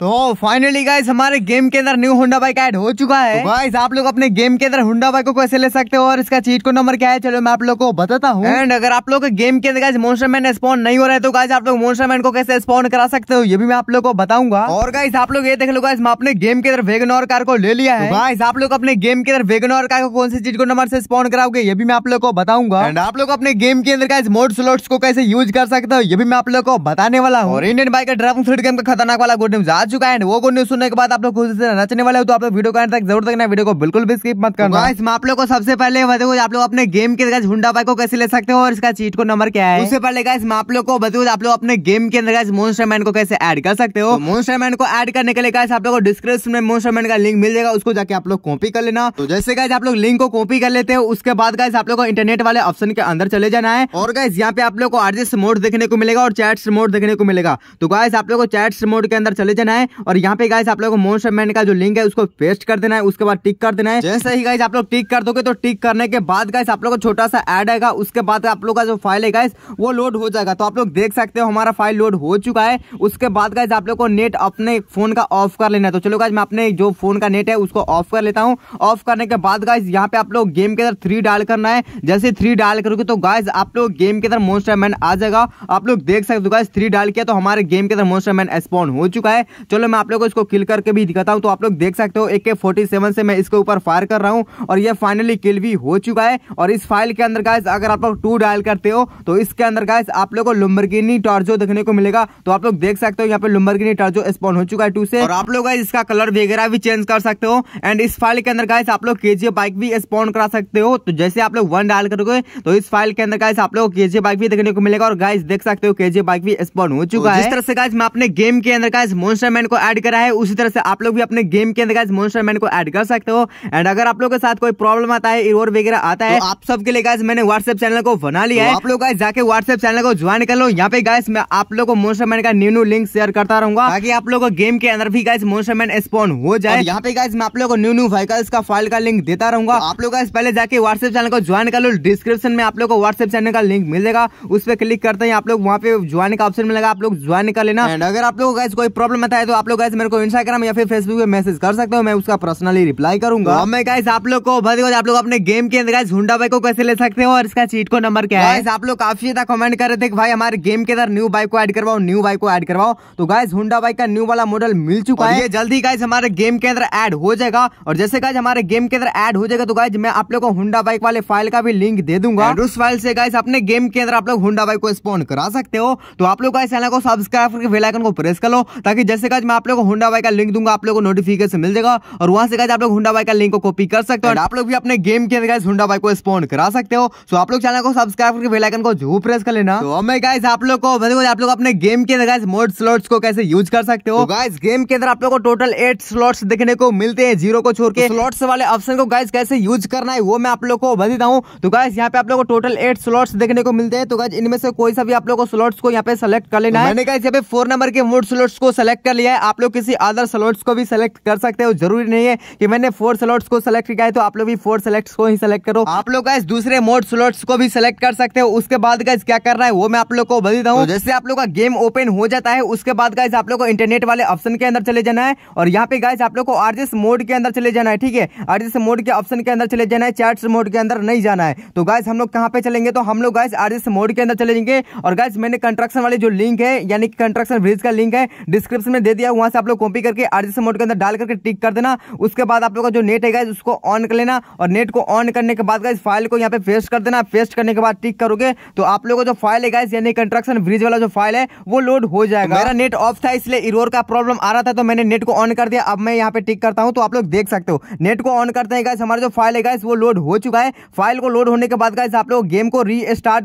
तो finally guys हमारे game के अंदर न्यू होंडा बाइक ऐड हो चुका है तो गाइस आप लोग अपने गेम के अंदर होंडा बाइक को कैसे ले सकते हो और इसका चीट को नंबर क्या है चलो मैं आप लोगों को बताता हूँ एंड अगर आप लोग गेम के अंदर गाइस मोन्स्टर मैन स्पॉन नहीं हो रहा है तो गाइस आप लोग मोन्स्टर मैन को कैसे स्पॉन करा सकते हो ये भी मैं आप लोग को बताऊंगा और गाइस आप लोग ये देख लो गाइस मैं अपने गेम के अंदर वेगनोर कार को ले लिया तो है गाइस आप लोग अपने गेम के अंदर वेगनोर कार को कौन से चीट को नंबर से स्पॉन कराओगे ये भी मैं आप लोग को बताऊंगा एंड आप लोग अपने गेम के अंदर गाइस मोड स्लोट्स को कैसे यूज कर सकते हो ये भी मैं आप लोग को बताने वाला हूँ और इंडियन बाइक ड्राइविंग गेम का खतरनाक वाला गुड न्यूज आज चुका है वो गुड न्यूज सुनने के बाद आप लोग खुशी से नचने वाले हो तो आप लोग वीडियो का तक जरूर देखना वीडियो को बिल्कुल भी स्किप मत करना इस आप लोग को सबसे पहले बताओ आप लोग अपने गेम के अंदर हुडा बाइक को कैसे ले सकते हो और इसका चीट को नंबर क्या है उससे पहले गाइस मैं आप लोग को बताओ आप लोग अपने गेम के अंदर मोन्स्टर मैन को कैसे ऐड कर सकते हो मोन्स्टर तो मैन को ऐड करने के लिए गाइस आप लोग डिस्क्रिप्शन में मोन्स्टर मैन का लिंक मिल जाएगा उसको जाके आप लोग कॉपी कर लेना तो जैसे गाइस आप लोग लिंक को कॉपी कर लेते हो उसके बाद गाइस आप लोग इंटरनेट वाले ऑप्शन के अंदर चले जाना है और गाइस यहाँ पे आप लोग को आरजेस मोड देखने को मिलेगा और चैट्स मोड देखने को मिलेगा तो गाइस आप लोग को चैट्स मोड के अंदर चले जाना है है और यहाँ पे गाइस आप लोगों को मोन्स्टर मैन का जो लिंक है उसको पेस्ट कर देना है उसके बाद टिक कर देना है जैसे ही गाइस आप लोग टिक कर दोगे तो टिक करने के बाद गाइस आप लोग को छोटा सा एड आएगा उसके बाद आप लोग का जो फाइल है गाइस वो लोड हो जाएगा तो आप लोग देख सकते हो हमारा फाइल लोड हो चुका है उसके बाद गाइस आप लोग को नेट अपने फोन का ऑफ कर लेना है तो चलो गाइज मैं अपने जो फोन का नेट है उसको ऑफ कर लेता हूँ ऑफ करने के बाद गाइज यहाँ पे आप लोग गेम के अंदर थ्री डायल करना है जैसे थ्री डायल करोगे तो गाइज आप लोग गेम के अंदर मोन्स्टर मैन आ जाएगा आप लोग देख सकते हो गाइज थ्री डायल किया तो हमारे गेम के अंदर मोन्स्टर मैन स्पॉन हो चुका है चलो मैं आप लोग को इसको किल करके भी दिखाता हूँ तो आप लोग देख सकते हो एक के से मैं इसके ऊपर फायर कर रहा हूँ और ये फाइनली किल भी हो चुका है और इस फाइल के अंदर गाइस अगर आप लोग टू डायल करते हो तो इसके अंदर गाइस आप लोग को लुम्बरगिनी टॉर्जो देखने को मिलेगा तो आप लोग देख सकते हो यहाँ पे लुम्बरगिनी टॉर्जो स्पॉन हो चुका है टू से और आप लोग इसका कलर वगैरह भी चेंज कर सकते हो एंड इस फाइल के अंदर गाइस आप लोग के बाइक भी स्पॉन करा सकते हो तो जैसे आप लोग वन डायल करोगे तो इस फाइल के अंदर गाइस आप लोग के बाइक भी देखने को मिलेगा और गाइस देख सकते हो के बाइक भी स्पॉन हो चुका तो है इस तरह से गाइस मैं अपने गेम के अंदर गाइस मोन्स्टर मैन को ऐड करा है उसी तरह से आप लोग भी अपने गेम के अंदर गाइज मॉन्स्टर मैन को ऐड कर सकते हो एंड अगर आप लोग के साथ कोई प्रॉब्लम आता है इरोर वगैरह आता है तो आप सबके लिए गाइज मैंने व्हाट्सएप चैनल को बना लिया तो है आप लोग गाइज जाके व्हाट्सएप चैनल को ज्वाइन कर लो यहाँ पे गाइस मैं आप लोग को मोन्स्टर मैन का न्यू न्यू लिंक शेयर करता रहूंगा ताकि आप लोग गेम के अंदर भी गाइस मोन्स्टर मैन स्पॉन हो जाए यहाँ पे गाइस मैं आप लोग को न्यू न्यू व्हीकल्स का फाइल का लिंक देता रहूंगा तो आप लोग गाइस पहले जाके व्हाट्सएप चैनल को ज्वाइन कर लो डिस्क्रिप्शन में आप लोग को व्हाट्सएप चैनल का लिंक मिलेगा उस पर क्लिक करते हैं आप लोग वहाँ पे ज्वाइन का ऑप्शन मिलेगा आप लोग ज्वाइन कर लेना अगर आप लोग कोई प्रॉब्लम आता है तो आप लोग मेरे को इंस्टाग्राम या फिर फेसबुक पे मैसेज कर सकते हो मैं उसका पर्सनली रिप्लाई करूंगा और मैं गाइज आप लोग को भाई आप लोग अपने गेम के अंदर गाइज हुडा बाइक को कैसे ले सकते हो और इसका चीट को नंबर क्या है आप लोग काफी ज्यादा कमेंट कर रहे थे भाई हमारे गेम के अंदर न्यू बाइक को एड करवाओ न्यू बाइक को एड करवाओ तो गाइज हुडा बाइक का न्यू वाला मॉडल मिल चुका है जल्दी गाइज हमारे गेम के अंदर एड हो जाएगा और जैसे गाइज हमारे गेम के अंदर एड हो जाएगा तो गाइज मैं आप लोग को हुडा बाइक वाले फाइल का भी लिंक दे दूंगा उस फाइल से गाइज अपने गेम के अंदर आप लोग हुडा बाइक को स्पॉन करा सकते हो तो आप लोग चैनल को सब्सक्राइब करके बेलाइकन को प्रेस कर लो ताकि जैसे गाइज मैं आप लोगों को होंडा बाइक का लिंक दूंगा आप लोगों को नोटिफिकेशन मिल जाएगा और वहां से गाइज आप लोग होंडा बाइक का लिंक को कॉपी कर सकते हो आप लोग भी अपने गेम के अंदर होंडा बाइक को स्पॉन्ड करा सकते हो सो आप लोग चैनल को सब्सक्राइब करके बेलाइकन को जरूर प्रेस कर लेना तो मैं गाइज आप लोग को मतलब आप लोग अपने गेम के अंदर मोड स्लॉट्स को कैसे यूज कर सकते हो गाइज गेम के अंदर आप लोग को टोटल एट स्लॉट्स देखने को मिलते हैं जीरो को छोड़ के स्लॉट्स वाले ऑप्शन को गाइज कैसे यूज करना है वो मैं आप लोग को बताता हूँ तो गाइज यहाँ पे आप लोग को टोटल एट स्लॉट्स देखने को मिलते हैं तो गाइज इनमें से कोई सा भी आप लोग को स्लॉट्स को यहाँ पे सेलेक्ट कर लेना है मैंने गाइज यहाँ पे फोर नंबर के मोड स्लॉट्स को सेलेक्ट कर लिया है आप लोग किसी अदर स्लॉट्स को भी सेलेक्ट कर सकते हो जरूरी नहीं है कि मैंने फोर स्लॉट्स को सेलेक्ट किया है तो आप लोग भी फोर सेलेक्ट को ही सेलेक्ट करो आप लोग गाइस दूसरे मोड स्लॉट्स को भी सेलेक्ट कर सकते हो उसके बाद गाइस क्या करना है वो मैं आप लोग को बदल दूँ तो जैसे आप लोग का गेम ओपन हो जाता है उसके बाद गाइस आप लोग को इंटरनेट वाले ऑप्शन के अंदर चले जाना है और यहाँ पे गाइस आप लोग को आरजेस मोड के अंदर चले जाना है ठीक है आरजेस मोड के ऑप्शन के अंदर चले जाना है चैट्स मोड के अंदर नहीं जाना है तो गाइस हम लोग कहाँ पे चलेंगे तो हम लोग गाइस आरजेस मोड के अंदर चले जाएंगे और गाइस मैंने कंस्ट्रक्शन वाले जो लिंक है यानी कि कंस्ट्रक्शन ब्रिज का लिंक है डिस्क्रिप्शन में दे दिया वहां से आप लोग कॉपी करके आरजी मोड के अंदर डाल करके टिक कर देना उसके बाद आप लोग का जो नेट है उसको ऑन कर लेना और नेट को ऑन करने के बाद इस फाइल को यहाँ पे फेस्ट कर देना फेस्ट करने के बाद टिक करोगे तो आप लोग का जो फाइल है गाइज यानी कंस्ट्रक्शन ब्रिज वाला जो फाइल है वो लोड हो जाएगा मेरा नेट ऑफ था इसलिए इरोर का प्रॉब्लम आ रहा था तो मैंने नेट को ऑन कर दिया अब मैं यहाँ पे टिक करता हूँ तो आप लोग देख सकते हो नेट को ऑन करते हैं हमारा जो फाइल है गाइज वो लोड हो चुका है फाइल को लोड होने के बाद गाइज आप लोग गेम को री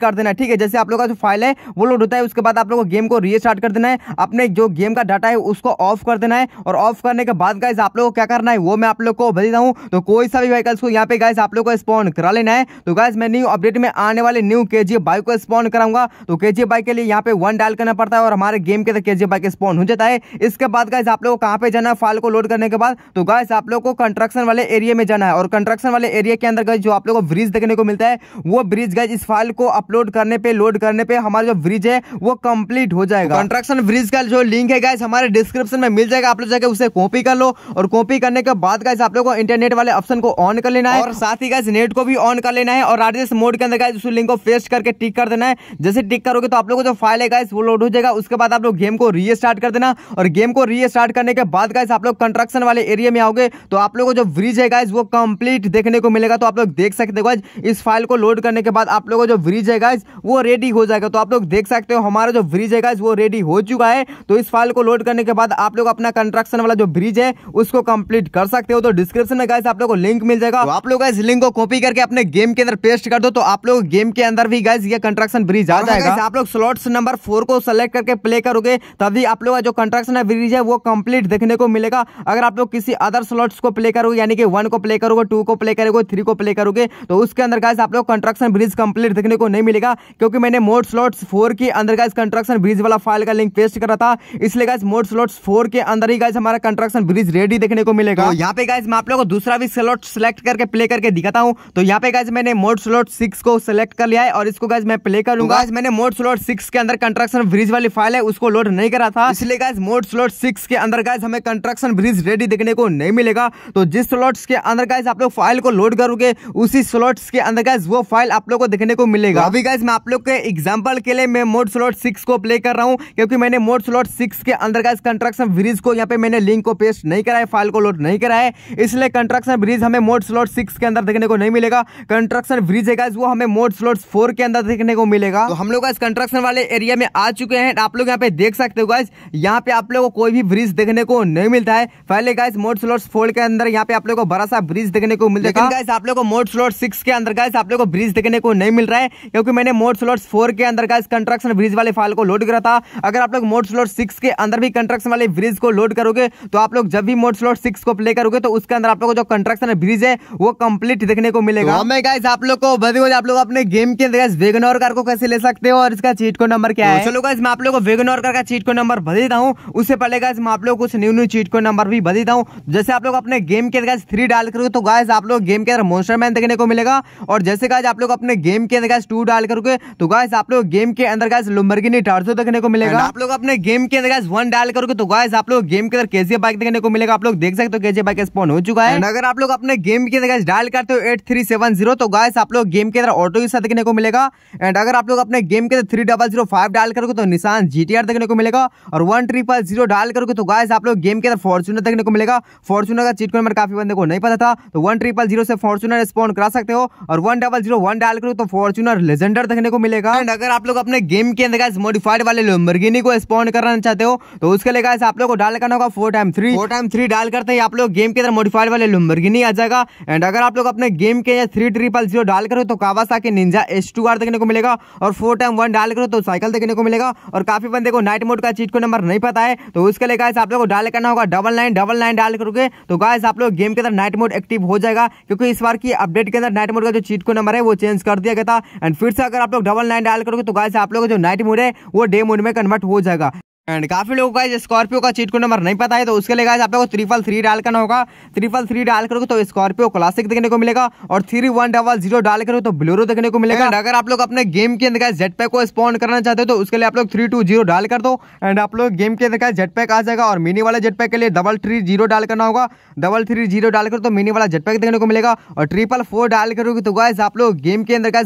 कर देना ठीक है जैसे आप लोग का जो फाइल है वो लोड होता है उसके बाद आप लोग गेम को री कर देना है अपने जो गेम का डाटा है उसको ऑफ कर देना है और ऑफ करने के बाद गाइस आप लोग को क्या करना है वो मैं आप लोग को भेज हूँ तो कोई सा भी व्हीकल्स को यहाँ पे गाइस आप लोग को स्पॉन करा लेना है तो गाइस मैं न्यू अपडेट में आने वाले न्यू के बाइक को स्पॉन कराऊंगा तो के बाइक के लिए यहाँ पे वन डायल करना पड़ता है और हमारे गेम के अंदर तो के बाइक स्पॉन हो जाता है इसके बाद गाइस आप लोग को कहाँ पे जाना है फाइल को लोड करने के बाद तो गाइस आप लोग को कंस्ट्रक्शन वाले एरिया में जाना है और कंस्ट्रक्शन वाले एरिया के अंदर गाइस जो आप लोग को ब्रिज देखने को मिलता है वो ब्रिज गाइस इस फाइल को अपलोड करने पे लोड करने पे हमारा जो ब्रिज है वो कंप्लीट हो जाएगा कंस्ट्रक्शन तो ब्रिज का जो लिंक है गाइस हमारे डिस्क्रिप्शन में मिल जाएगा आप लोग जाकर उसे कॉपी कर लो और कॉपी करने के बाद गाइस आप लोग को इंटरनेट वाले ऑप्शन को ऑन कर लेना है और साथ ही गाइस नेट को भी ऑन कर लेना है और आरडीएस मोड के अंदर गाइस उस लिंक को पेस्ट करके टिक कर देना है जैसे टिक करोगे तो आप लोग को जो फाइल है गाइस वो लोड हो जाएगा उसके बाद आप लोग गेम को रीस्टार्ट कर देना और गेम को रीस्टार्ट करने के बाद गाइस आप लोग कंस्ट्रक्शन वाले एरिया में आओगे तो आप लोग को जो ब्रिज है गाइस वो कंप्लीट देखने को मिलेगा तो आप लोग देख सकते हो गाइस इस फाइल को लोड करने के बाद आप लोग को जो ब्रिज है गाइस वो रेडी हो जाएगा तो आप लोग देख सकते हो हमारा जो ब्रिज है गाइस वो रेडी हो चुका है तो इस फाइल को लोड करने के के बाद आप लोग अपना कंस्ट्रक्शन वाला जो ब्रिज है उसको कंप्लीट कर सकते हो तो डिस्क्रिप्शन में गाइस आप लोग को लिंक मिल जाएगा तो आप लोग इस लिंक को कॉपी करके अपने गेम के अंदर पेस्ट कर दो तो आप लोग गेम के अंदर भी गाइस ये कंस्ट्रक्शन ब्रिज आ हाँ, जाएगा आप लोग स्लॉट नंबर फोर को सिलेक्ट करके प्ले करोगे तभी आप लोग का जो कंस्ट्रक्शन है ब्रिज है वो कंप्लीट देखने को मिलेगा अगर आप लोग किसी अदर स्लॉट को प्ले करोगे यानी कि वन को प्ले करोगे टू को प्ले करोगे थ्री को प्ले करोगे तो उसके अंदर गाइस आप लोग कंस्ट्रक्शन ब्रिज कंप्लीट देखने को नहीं मिलेगा क्योंकि मैंने मोड स्लॉट्स फोर के अंदर गाइस कंस्ट्रक्शन ब्रिज वाला फाइल का लिंक पेस्ट करा था इसलिए guys mod slot slot four के अंदर ही गाइस हमारा कंस्ट्रक्शन ब्रिज रेडी देखने को मिलेगा तो यहाँ पे गाइस मैं आप लोगों को दूसरा भी स्लॉट सेलेक्ट करके प्ले करके दिखाता हूँ तो यहाँ पे गाइस मैंने मोड स्लॉट सिक्स को सिलेक्ट कर लिया है और इसको गाइस मैं प्ले करूंगा तो मैंने मोड स्लॉट सिक्स के अंदर कंस्ट्रक्शन ब्रिज वाली फाइल है उसको लोड नहीं करा था इसलिए गाइज मोड स्लॉट सिक्स के अंदर गाइज हमें कंस्ट्रक्शन ब्रिज रेडी देखने को नहीं मिलेगा तो जिस स्लॉट के अंदर गाइज आप लोग फाइल को लोड करोगे उसी स्लॉट के अंदर गाइज वो फाइल आप लोग को देखने को मिलेगा तो अभी गाइज मैं आप लोग के एग्जाम्पल के लिए मैं मोड स्लॉट सिक्स को प्ले कर रहा हूँ क्योंकि मैंने मोड स्लॉट सिक्स के अंदर गाइज कंस्ट्रक्शन ब्रिज को यहाँ पे मैंने लिंक को पेस्ट नहीं कराया फाइल को लोड नहीं कराया इसलिए कंस्ट्रक्शन ब्रिज हमें मोड स्लॉट सिक्स के अंदर देखने को नहीं मिलेगा कंस्ट्रक्शन ब्रिज है वो हमें मोड स्लॉट फोर के अंदर देखने को मिलेगा तो हम लोग इस कंस्ट्रक्शन वाले एरिया में आ चुके हैं आप लोग यहाँ पे देख सकते हो गाइज यहाँ पे आप लोग को कोई भी ब्रिज देखने को नहीं मिलता है पहले गाइज मोड स्लॉट फोर के अंदर यहाँ पे आप लोग को बड़ा सा ब्रिज देखने को मिल जाएगा गाइज आप लोग को मोड स्लॉट सिक्स के अंदर गाइज आप लोग को ब्रिज देखने को नहीं मिल रहा है क्योंकि मैंने मोड स्लॉट फोर के अंदर गाइज कंस्ट्रक्शन ब्रिज वाले फाइल को लोड करा था अगर आप लोग मोड स्लॉट सिक्स के अंदर भी कंट्रक्शन वाले ब्रिज को लोड करोगे तो आप लोग जब भी मोड स्लॉट सिक्स को प्ले करोगे तो उसके अंदर आप लोग जो कंट्रक्शन ब्रिज है वो कंप्लीट देखने को मिलेगा तो आप लोग को बदी आप लोग अपने गेम के अंदर वेगनोर कार को कैसे ले सकते हो और इसका चीट को नंबर क्या तो है चलो मैं आप लोग को वेगनोर कार का चीट को नंबर भर देता हूँ उससे पहले गाइस मैं आप लोग कुछ न्यू न्यू चीट को नंबर भी भर देता हूँ जैसे आप लोग अपने गेम के अंदर थ्री डाल करोगे तो गाइस आप लोग गेम के अंदर मोस्टर मैन देखने को मिलेगा और जैसे तो गाइस आप लोग अपने गेम के अंदर टू डाल करोगे तो गाइस आप लोग गेम के अंदर गाइस लुम्बरगिनी टार्सो देखने को मिलेगा आप लोग अपने गेम के अंदर गाइस वन डाल करोगे तो गाइस आप लोग गेम के अंदर कैसे बाइक देखने को मिलेगा आप लोग देख सकते हो कैसे बाइक स्पॉन हो चुका है अगर आप लोग अपने गेम के अंदर डायल करते हो एट थ्री सेवन जीरो तो गाइस आप लोग गेम के अंदर ऑटो रिक्शा देखने को मिलेगा एंड अगर आप लोग अपने गेम के अंदर three double zero five dial करोगे तो निशान जी देखने को मिलेगा और वन ट्रिपल जीरो डायल करोगे तो गाइस आप लोग गेम के अंदर फॉर्चुनर देखने को मिलेगा फॉर्चुनर का चीट नंबर काफी बंदे को नहीं पता था तो वन ट्रिपल जीरो से फॉर्चुनर स्पॉन करा सकते हो और one double zero one dial करोगे तो फॉर्चुनर लेजेंडर देखने को मिलेगा एंड अगर आप लोग अपने गेम के अंदर मॉडिफाइड वाले लोमरगिनी को स्पॉन करना चाहते हो तो उसके इसके लिए आप लोग को डाल करना होगा four time three four time three dial करते ही आप लोग गेम के अंदर मोडिफाइड वाले नहीं आ जाएगा एंड अगर आप लोग अपने गेम के थ्री ट्रिपल जीरो डाल करो तो कावासा के निंजा एस टू आर देखने को मिलेगा और फोर टाइम वन डाल करो तो साइकिल देखने को मिलेगा और काफी बंदे को नाइट मोड का चीट को नंबर नहीं पता है तो उसके लिए गाइस आप लोग को डाल करना होगा डबल नाइन डबल नाइन डाल करोगे तो गाइस आप लोग गेम के अंदर नाइट मोड एक्टिव हो जाएगा क्योंकि इस बार की अपडेट के अंदर नाइट मोड का जो चीट को नंबर है वो चेंज कर दिया गया था एंड फिर से अगर आप लोग डबल नाइन डाल करोगे तो गाइस आप लोग जो नाइट मोड है वो डे मोड में कन्वर्ट हो जाएगा एंड काफी लोगों का स्कॉर्पियो का चीट को नंबर नहीं पता है तो उसके लिए गाइज आप लोग त्रिपल ट्रिपल थ्री डाल करना होगा ट्रिपल थ्री डाल करोगे तो स्कॉर्पियो क्लासिक देखने को मिलेगा और थ्री वन डबल जीरो डाल करोगे तो ब्लोरो देखने को मिलेगा एंड अगर आप लोग अपने गेम के अंदर जेट पैक को स्पॉन करना चाहते हो तो उसके लिए आप लोग थ्री टू जीरो डाल कर दो एंड आप लोग गेम के अंदर जेट पैक आ जाएगा और मिनी वाला जेट पैक के लिए डबल थ्री जीरो डाल करना होगा डबल थ्री जीरो डाल करो तो मिनी वाला जेट पैक देखने को मिलेगा और ट्रिपल फोर डाल करोगे तो गाइज आप लोग गेम के अंदर का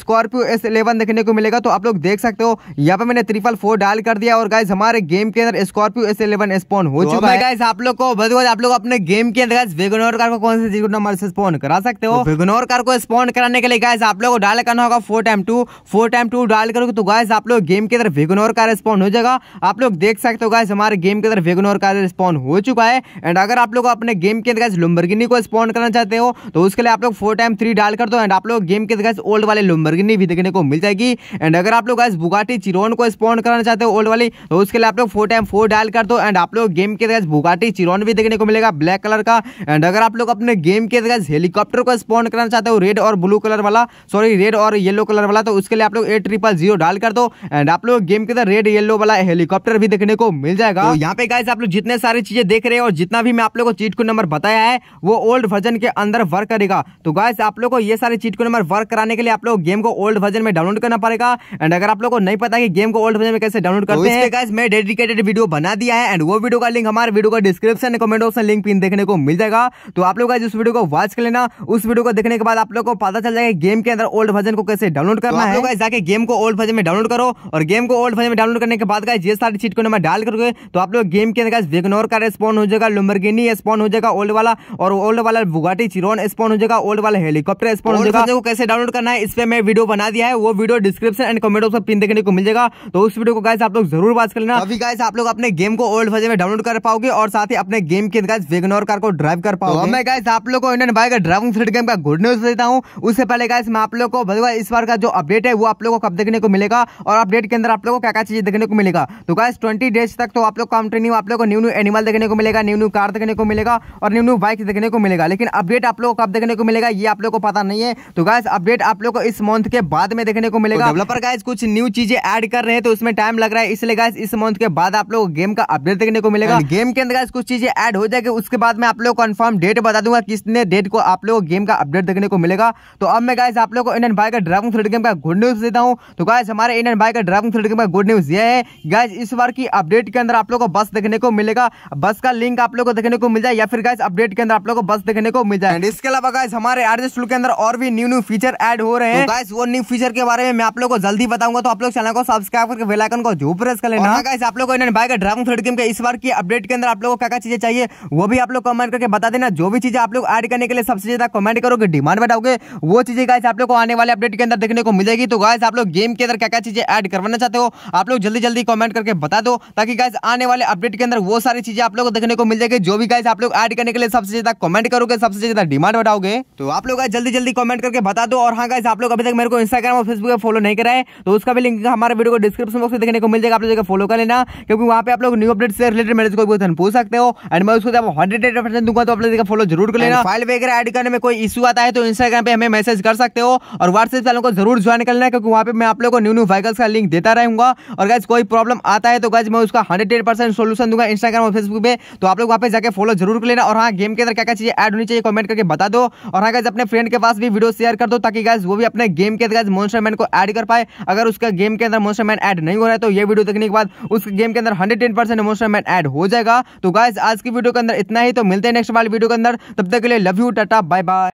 स्कॉर्पियो एस इलेवन देखने को मिलेगा तो आप लोग देख सकते हो यहाँ पे मैंने ट्रिपल फोर डाल कर दिया और गाइज हमारे गेम के अंदर स्कॉर्पियो एस इलेवन स्पॉन हो तो चुका है आप लोग को बदगोज आप लोग अपने गेम के अंदर वेगनोर कार को कौन से नंबर से स्पॉन करा सकते हो वेगनोर तो कार को स्पॉन कराने के लिए गायस आप लोग को डायल करना होगा four time two four time two dial करोगे तो गायस आप लोग गेम के अंदर वेगनोर कार स्पॉन हो जाएगा आप लोग देख सकते हो गाइस हमारे गेम के अंदर वेगनोर कार स्पॉन हो चुका है एंड अगर आप लोग अपने गेम के अंदर लुम्बरगिनी को स्पॉन करना चाहते हो तो उसके लिए आप लोग फोर टाइम थ्री डायल कर दो एंड आप लोग गेम के अंदर ओल्ड वाले लुम्बरगिनी भी देखने को मिल जाएगी एंड अगर आप लोग गाइस बुगाटी चिरोन को स्पॉन करना चाहते हो ओल्ड वाली तो इसके लिए आप लोग फोर टाइम फोर डायल कर दो एंड आप लोग गेम के तहत बुगाटी चिरोन भी देखने को मिलेगा ब्लैक कलर का एंड अगर आप लोग अपने गेम के तहत हेलीकॉप्टर को स्पॉन करना चाहते हो रेड और ब्लू कलर वाला सॉरी रेड और येलो कलर वाला तो उसके लिए आप लोग एट ट्रिपल जीरो डाल कर दो एंड आप लोग गेम के अंदर रेड येलो वाला हेलीकॉप्टर भी देखने को मिल जाएगा तो यहाँ पे गाइस आप लोग जितने सारी चीजें देख रहे हैं और जितना भी मैं आप लोग को चीट को नंबर बताया है वो ओल्ड वर्जन के अंदर वर्क करेगा तो गाइस आप लोग को ये सारे चीट को नंबर वर्क कराने के लिए आप लोग गेम को ओल्ड वर्जन में डाउनलोड करना पड़ेगा एंड अगर आप लोग को नहीं पता कि गेम को ओल्ड वर्जन में कैसे डाउनलोड तो करते हैं गाइज मैं डेडिकेटेड वीडियो बना दिया है एंड वो वीडियो का लिंक हमारे वीडियो का description comment option link pin देखने को मिल जाएगा तो आप लोग इस वीडियो को वॉच कर लेना उस वीडियो को देखने के बाद आप लोग को पता चल जाएगा गेम के अंदर ओल्ड वर्जन को कैसे डाउनलोड करना तो है जाके गेम को ओल्ड वर्जन में डाउनलोड करो और गेम को ओल्ड वर्जन में डाउनलोड करने के बाद गाइज ये सारे चीट को नंबर डाल करोगे तो आप लोग गेम के अंदर वेगनोर का स्पॉन हो जाएगा लुम्बरगिनी स्पॉन हो जाएगा ओल्ड वाला और ओल्ड वाला बुगाटी चिरोन स्पॉन हो जाएगा ओल्ड वाला हेलीकॉप्टर स्पॉन हो जाएगा को कैसे डाउनलोड करना है इस पर मैं वीडियो बना दिया है वो video description and comment option pin देखने को मिल जाएगा तो उस वीडियो को गाइज आप लोग जरूर वॉच कर लेना अभी गाइस आप लोग अपने गेम को ओल्ड वर्जन में डाउनलोड कर पाओगे और साथ ही अपने गेम के गाइस वेगनोर कार को ड्राइव कर पाओगे तो मैं गाइस आप लोग को इंडियन बाइक का ड्राइविंग सीट गेम का गुड न्यूज देता हूँ उससे पहले गाइस मैं आप लोग को बताऊंगा इस बार का जो अपडेट है वो आप लोग को कब देखने को मिलेगा और अपडेट के अंदर आप लोग को क्या क्या चीज देखने को मिलेगा तो गाइस ट्वेंटी डेज तक तो आप लोग कंटिन्यू आप लोग को न्यू न्यू एनिमल देखने को मिलेगा न्यू न्यू कार देखने को मिलेगा और न्यू न्यू बाइक देखने को मिलेगा लेकिन अपडेट आप लोग को कब देखने को मिलेगा ये आप लोग को पता नहीं है तो गाइस अपडेट आप लोग को इस मंथ के बाद में देखने को मिलेगा डेवलपर तो गाइस कुछ न्यू चीजें ऐड कर रहे हैं तो उसमें टाइम लग रहा है इसलिए गाइस इस मंथ के बाद आप लोग गेम का अपडेट देखने को मिलेगा गेम के अंदर कुछ चीजें ऐड हो जाएगी उसके बाद मैं आप लोग कन्फर्म डेट बता दूंगा किसने डेट को आप लोग गेम का अपडेट देखने को मिलेगा तो अब मैं गाइस आप लोग को इंडियन भाई का ड्रागन थ्रेड गेम का गुड न्यूज देता हूँ तो गाइस हमारे इंडियन भाई का ड्रागन थ्रेड गेम का गुड न्यूज ये है गाइस इस बार की अपडेट के अंदर आप लोग को बस देखने को मिलेगा बस का लिंक आप लोग को देखने को मिल जाए या फिर गाइस अपडेट के अंदर आप लोग को बस देखने को मिल जाए इसके अलावा गाइस हमारे आरजेस के अंदर और भी न्यू न्यू फीचर एड हो रहे हैं गाइस तो वो न्यू फीचर के बारे में मैं आप लोग को जल्दी बताऊंगा तो आप लोग चैनल को सब्सक्राइब करके बेलाइकन को जो प्रेस कर लेना हाँ गाइस आप लोगों को भाई का ड्रैगन फ्रूट गेम के इस बार की अपडेट के अंदर आप लोगों को क्या क्या चीजें चाहिए वो भी आप लोग कमेंट करके बता देना जो भी चीजें आप लोग ऐड करने के लिए सबसे ज्यादा कमेंट करोगे डिमांड बताओगे वो चीजें गाइस आप लोग को आने वाले अपडेट के अंदर देखने को मिलेगी तो गाइस आप लोग गेम के अंदर क्या क्या चीजें ऐड करवाना चाहते हो आप लोग जल्दी जल्दी कमेंट करके बता दो ताकि गाइस आने वाले अपडेट के अंदर वो सारी चीजें आप लोग को देखने को मिल जाएगी जो भी गाइस आप लोग ऐड करने के लिए सबसे ज्यादा कमेंट करोगे सबसे ज्यादा डिमांड बताओगे तो आप लोग जल्दी जल्दी कमेंट करके बता दो और हाँ गाइस आप लोग अभी तक मेरे को इंस्टाग्राम और फेसबुक पर फॉलो नहीं कराए तो उसका भी लिंक हमारे वीडियो को डिस्क्रिप्शन बॉक्स में देखने को मिल जाएगा आप लोग फॉलो कर लेना क्योंकि वहाँ पे आप लोग न्यू अपडेट से रिलेटेड मेरे को क्वेश्चन पूछ सकते हो एंड मैं उसको हंड्रेड परसेंट दूंगा तो आप लोग फॉलो जरूर कर लेना फाइल वगैरह एड करने में कोई इशू आता है तो इंस्टाग्राम पे हमें मैसेज कर सकते हो और व्हाट्सएप चैनल को जरूर ज्वाइन कर लेना क्योंकि वहाँ पे मैं आप लोग को न्यू न्यू व्हीकल्स का लिंक देता रहूंगा और गैस कोई प्रॉब्लम आता है तो गैस मैं उसका हंड्रेड परसेंट सोल्यूशन दूंगा इंस्टाग्राम और फेसबुक पे तो आप लोग वहाँ पे जाकर फॉलो जरूर कर लेना और हाँ गेम के अंदर क्या क्या चीज़ें ऐड होनी चाहिए कमेंट करके बता दो और हाँ गैस अपने फ्रेंड के पास भी वीडियो शेयर कर दो ताकि गैस वो भी अपने गेम के अंदर मोन्स्टर मैन को ऐड कर पाए अगर उसका गेम के अंदर मोन्स्टर मैन ऐड नहीं हो रहा है तो ये वीडियो देखने के बाद उस गेम के अंदर हंड्रेड परसेंट इमोशनल मैट ऐड हो जाएगा तो गाइज आज की वीडियो के अंदर इतना ही तो मिलते हैं नेक्स्ट वाली वीडियो के अंदर तब तक के लिए love you tata bye bye